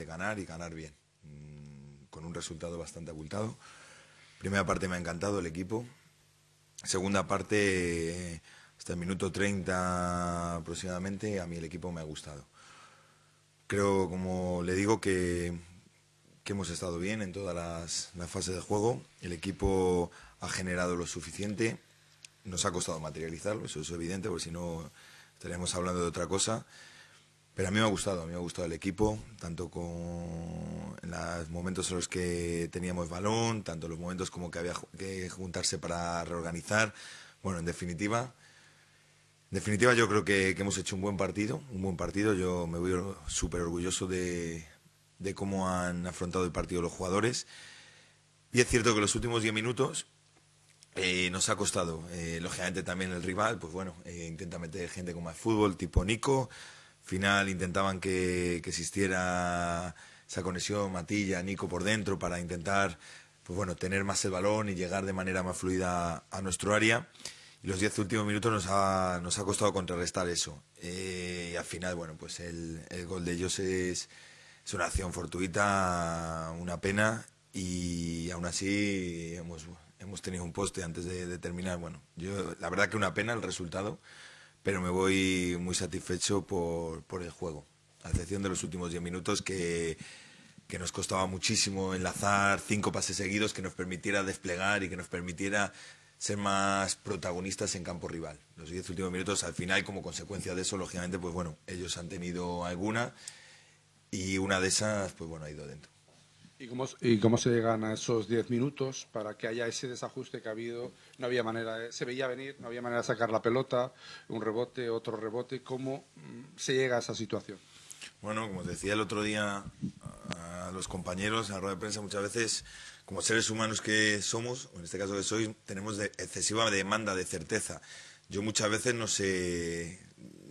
de ganar y ganar bien, mm, con un resultado bastante abultado. Primera parte me ha encantado el equipo. Segunda parte, hasta el minuto 30 aproximadamente, a mí el equipo me ha gustado. Creo, como le digo, que, que hemos estado bien en todas las, las fases de juego. El equipo ha generado lo suficiente. Nos ha costado materializarlo, eso es evidente, porque si no estaríamos hablando de otra cosa. Pero a mí me ha gustado, a mí me ha gustado el equipo, tanto con, los momentos en los que teníamos balón, tanto los momentos como que había que juntarse para reorganizar. Bueno, en definitiva, definitiva yo creo que, hemos hecho un buen partido, un buen partido. Yo me voy súper orgulloso de, cómo han afrontado el partido los jugadores. Y es cierto que los últimos 10 minutos eh, nos ha costado. Eh, lógicamente también el rival, pues bueno, eh, intenta meter gente con más fútbol, tipo Nico final intentaban que, existiera esa conexión Matilla, Nico por dentro para intentar pues bueno, tener más el balón y llegar de manera más fluida a nuestro área. Y los diez últimos minutos nos ha, nos ha costado contrarrestar eso. Eh, y al final, bueno, pues el, gol de ellos es, es una acción fortuita, una pena. Y aún así hemos, tenido un poste antes de, de terminar. Bueno, yo la verdad que una pena el resultado pero me voy muy satisfecho por, el juego, a excepción de los últimos 10 minutos que, nos costaba muchísimo enlazar cinco pases seguidos que nos permitiera desplegar y que nos permitiera ser más protagonistas en campo rival. Los 10 últimos minutos, al final, como consecuencia de eso, lógicamente, pues bueno, ellos han tenido alguna y una de esas, pues bueno, ha ido dentro. ¿Y cómo, ¿Y cómo, se llegan a esos 10 minutos para que haya ese desajuste que ha habido? No había manera, eh, se veía venir, no había manera de sacar la pelota, un rebote, otro rebote. ¿Cómo mm, se llega a esa situación? Bueno, como decía el otro día a los compañeros en la rueda de prensa, muchas veces, como seres humanos que somos, o en este caso que soy, tenemos de excesiva demanda de certeza. Yo muchas veces no sé,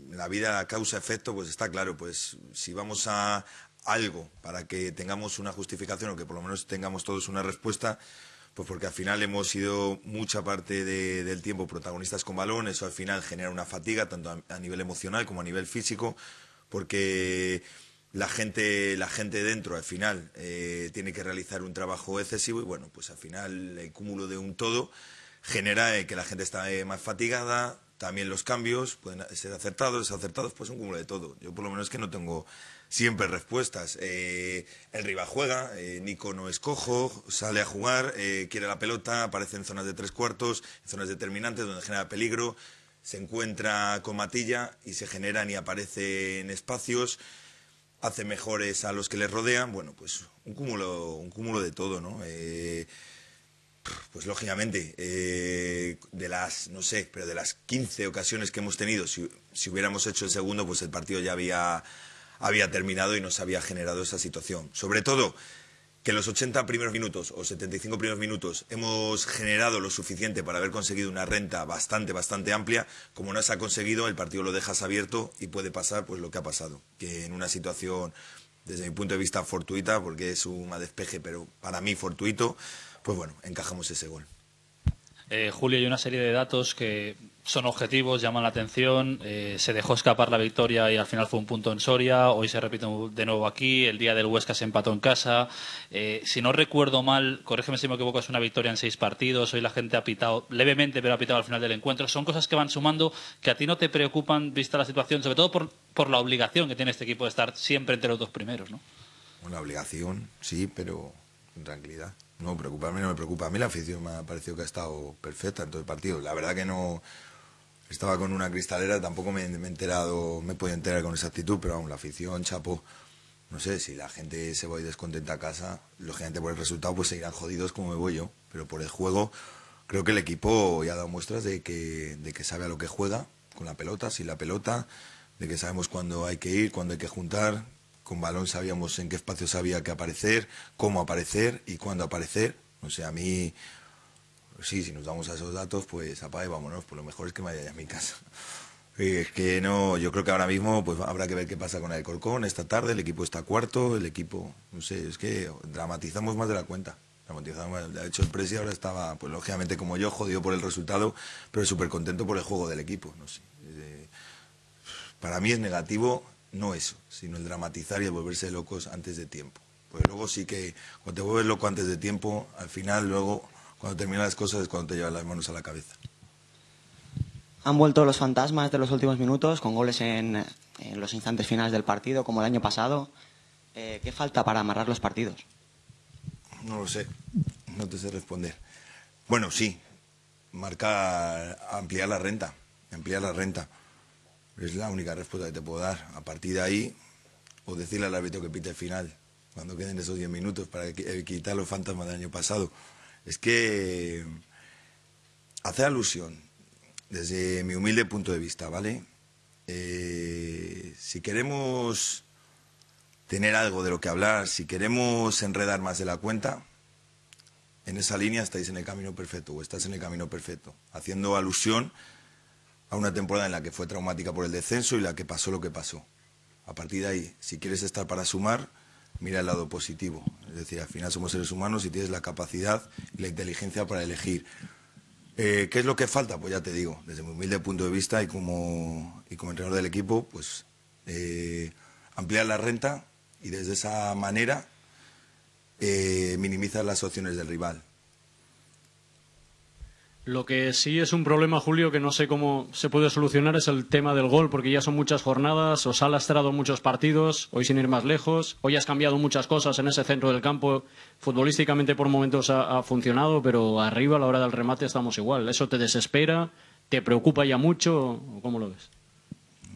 la vida causa efecto, pues está claro, pues si vamos a, algo para que tengamos una justificación o que por lo menos tengamos todos una respuesta, pues porque al final hemos sido mucha parte del tiempo protagonistas con balón, eso al final genera una fatiga tanto a, nivel emocional como a nivel físico, porque la gente, la gente dentro al final eh, tiene que realizar un trabajo excesivo y bueno, pues al final el cúmulo de un todo genera eh, que la gente está eh, más fatigada, también los cambios pueden ser acertados, desacertados, pues un cúmulo de todo. Yo por lo menos que no tengo siempre respuestas. Eh, el Riva juega, eh, Nico no escojo sale a jugar, eh, quiere la pelota, aparece en zonas de tres cuartos, en zonas determinantes donde genera peligro, se encuentra con Matilla y se generan y aparecen espacios, hace mejores a los que le rodean. Bueno, pues un cúmulo, un cúmulo de todo, ¿no? pues lógicamente, de las, no sé, pero de las 15 ocasiones que hemos tenido, si, si, hubiéramos hecho el segundo, pues el partido ya había, había terminado y nos había generado esa situación. Sobre todo, que en los 80 primeros minutos o 75 primeros minutos hemos generado lo suficiente para haber conseguido una renta bastante, bastante amplia. Como no se ha conseguido, el partido lo dejas abierto y puede pasar pues lo que ha pasado, que en una situación desde mi punto de vista fortuita, porque es un despeje, pero para mí fortuito, pues bueno, encajamos ese gol. Eh, Julio, hay una serie de datos que son objetivos, llaman la atención. Eh, se dejó escapar la victoria y al final fue un punto en Soria. Hoy se repite de nuevo aquí. El día del Huesca se empató en casa. Eh, si no recuerdo mal, corrígeme si me equivoco, es una victoria en seis partidos. Hoy la gente ha pitado levemente, pero ha pitado al final del encuentro. Son cosas que van sumando que a ti no te preocupan vista la situación, sobre todo por, la obligación que tiene este equipo de estar siempre entre los dos primeros. ¿no? Una obligación, sí, pero con tranquilidad. No, preocuparme no me preocupa. A mí la afición me ha parecido que ha estado perfecta en todo el partido. La verdad que no estaba con una cristalera, tampoco me, he enterado, me he podido enterar con esa actitud, pero aún la afición, chapo, no sé, si la gente se va y descontenta a casa, lógicamente por el resultado pues se irán jodidos como me voy yo, pero por el juego creo que el equipo ya ha dado muestras de que, de que sabe a lo que juega con la pelota, sin la pelota, de que sabemos cuándo hay que ir, cuándo hay que juntar, con balón sabíamos en qué espacio había que aparecer, cómo aparecer y cuándo aparecer. no sé a mí, sí, si nos damos a esos datos, pues apague, vámonos, pues lo mejor es que me vaya a mi casa. es que no, yo creo que ahora mismo pues habrá que ver qué pasa con el Corcón esta tarde, el equipo está cuarto, el equipo, no sé, es que dramatizamos más de la cuenta. Dramatizamos, de hecho el Presi ahora estaba, pues lógicamente como yo, jodido por el resultado, pero súper contento por el juego del equipo, no sé. Eh, para mí es negativo no eso, sino el dramatizar y el volverse locos antes de tiempo. Pues luego sí que cuando te vuelves loco antes de tiempo, al final luego cuando terminan las cosas es cuando te llevan las manos a la cabeza. Han vuelto los fantasmas de los últimos minutos con goles en, los instantes finales del partido, como el año pasado. Eh, ¿Qué falta para amarrar los partidos? No lo sé, no te sé responder. Bueno, sí, marcar ampliar la renta, ampliar la renta. Es la única respuesta que te puedo dar. A partir de ahí, o decirle al árbitro que pite el final, cuando queden esos 10 minutos para eh, quitar los fantasmas del año pasado. Es que hacer alusión, desde mi humilde punto de vista, ¿vale? Eh, si queremos tener algo de lo que hablar, si queremos enredar más de la cuenta, en esa línea estáis en el camino perfecto o estás en el camino perfecto, haciendo alusión a una temporada en la que fue traumática por el descenso y la que pasó lo que pasó. A partir de ahí, si quieres estar para sumar, mira el lado positivo. Es decir, al final somos seres humanos y tienes la capacidad y la inteligencia para elegir. Eh, ¿Qué es lo que falta? Pues ya te digo, desde mi humilde punto de vista y como, y como entrenador del equipo, pues eh, ampliar la renta y desde esa manera eh, minimizar las opciones del rival. Lo que sí es un problema, Julio, que no sé cómo se puede solucionar es el tema del gol, porque ya son muchas jornadas, os ha lastrado muchos partidos, hoy sin ir más lejos, hoy has cambiado muchas cosas en ese centro del campo, futbolísticamente por momentos ha, funcionado, pero arriba a la hora del remate estamos igual. ¿Eso te desespera? ¿Te preocupa ya mucho? ¿Cómo lo ves?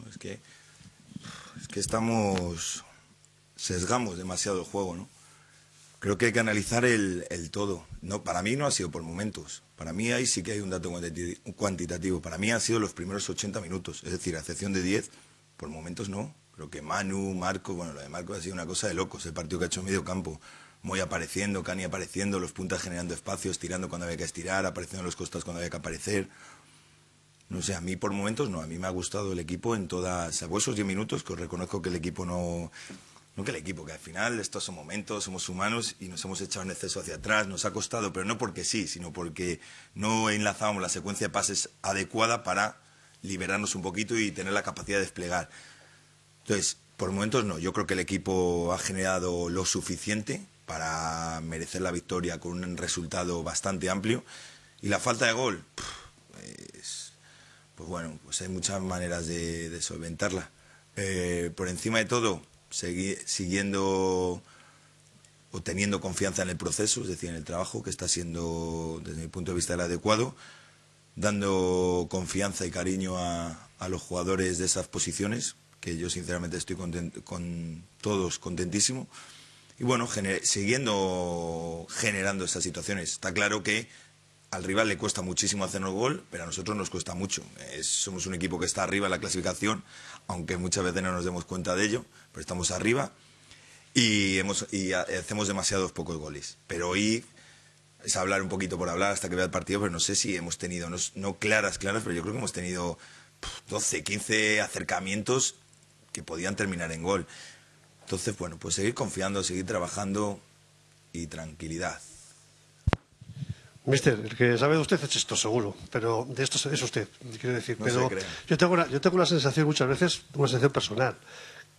es que estamos, sesgamos demasiado el juego, ¿no? Creo que hay que analizar el, todo. No, para mí no ha sido por momentos. Para mí ahí sí que hay un dato cuantitativo. Para mí han sido los primeros 80 minutos. Es decir, a excepción de 10, por momentos no. Creo que Manu, Marco, bueno, lo de Marco ha sido una cosa de locos. El partido que ha hecho en medio campo. Moy apareciendo, Cani apareciendo, los puntas generando espacios, tirando cuando había que estirar, apareciendo en los costas cuando había que aparecer. No sé, a mí por momentos no. A mí me ha gustado el equipo en todas. a esos 10 minutos que os reconozco que el equipo no no que el equipo, que al final estos son momentos, somos humanos y nos hemos echado en exceso hacia atrás, nos ha costado, pero no porque sí, sino porque no enlazábamos la secuencia de pases adecuada para liberarnos un poquito y tener la capacidad de desplegar. Entonces, por momentos no, yo creo que el equipo ha generado lo suficiente para merecer la victoria con un resultado bastante amplio y la falta de gol, pues, bueno, pues hay muchas maneras de, solventarla. Eh, por encima de todo, siguiendo o teniendo confianza en el proceso, es decir, en el trabajo que está siendo, desde mi punto de vista, el adecuado, dando confianza y cariño a, a los jugadores de esas posiciones, que yo sinceramente estoy contento, con todos contentísimo, y bueno, siguiendo generando esas situaciones. Está claro que al rival le cuesta muchísimo hacernos gol, pero a nosotros nos cuesta mucho. somos un equipo que está arriba en la clasificación, aunque muchas veces no nos demos cuenta de ello, pero estamos arriba y, hacemos demasiados pocos goles. Pero hoy es hablar un poquito por hablar hasta que vea el partido, pero no sé si hemos tenido, no, no claras, claras, pero yo creo que hemos tenido 12, 15 acercamientos que podían terminar en gol. Entonces, bueno, pues seguir confiando, seguir trabajando y tranquilidad. Mister, el que sabe de usted es esto, seguro, pero de esto es usted, quiero decir. pero yo tengo, una, yo tengo una sensación muchas veces, una sensación personal,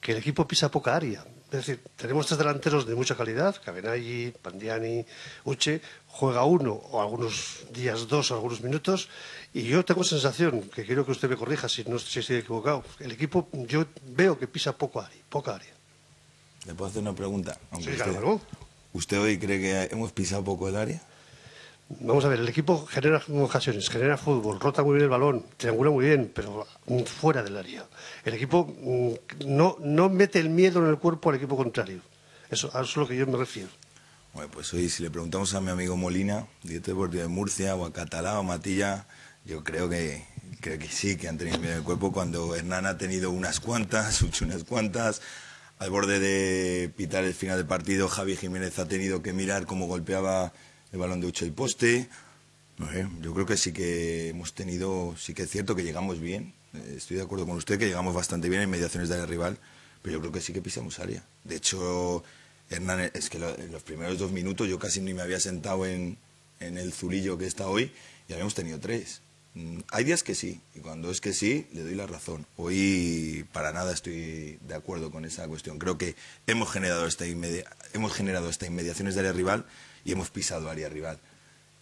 que el equipo pisa poca área. Es decir, tenemos tres delanteros de mucha calidad, Cabenaggi, Pandiani, Uche, juega uno o algunos días dos o algunos minutos y yo tengo sensación, que quiero que usted me corrija si no si estoy equivocado, el equipo yo veo que pisa poco área, poca área. ¿Le puedo hacer una pregunta? Sí, claro. ¿Usted hoy cree que hemos pisado poco el área? Vamos a ver, el equipo genera ocasiones, genera fútbol, rota muy bien el balón, triangula muy bien, pero mm, fuera del área. El equipo mm, no, no mete el miedo en el cuerpo al equipo contrario. Eso, eso es a lo que yo me refiero. Bueno, pues hoy si le preguntamos a mi amigo Molina, de deportivo de Murcia, o a Catalá o Matilla, yo creo que creo que sí, que han tenido miedo en el cuerpo cuando Hernán ha tenido unas cuantas, unas cuantas. Al borde de pitar el final del partido, Javi Jiménez ha tenido que mirar cómo golpeaba el balón de ucho y poste. sé, Yo creo que sí que hemos tenido, sí que es cierto que llegamos bien. Eh, estoy de acuerdo con usted que llegamos bastante bien en mediaciones del rival, pero yo creo que sí que pisamos área. De hecho, Hernán, es que en los primeros dos minutos yo casi ni me había sentado en, en el zulillo que está hoy y habíamos tenido tres. Mm, hay días que sí, y cuando es que sí, le doy la razón. Hoy para nada estoy de acuerdo con esa cuestión. Creo que hemos generado, esta hemos generado área inmediaciones rival y hemos pisado área rival.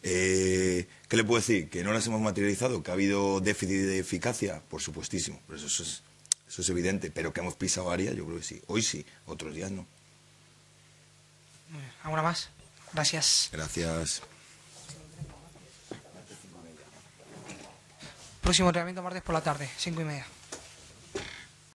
Eh, ¿Qué le puedo decir? ¿Que no las hemos materializado? ¿Que ha habido déficit de eficacia? Por supuestísimo, pero eso, es, eso es evidente. Pero que hemos pisado área, yo creo que sí. Hoy sí, otros días no. ¿Alguna más? Gracias. Gracias. Próximo entrenamiento martes por la tarde, cinco y media.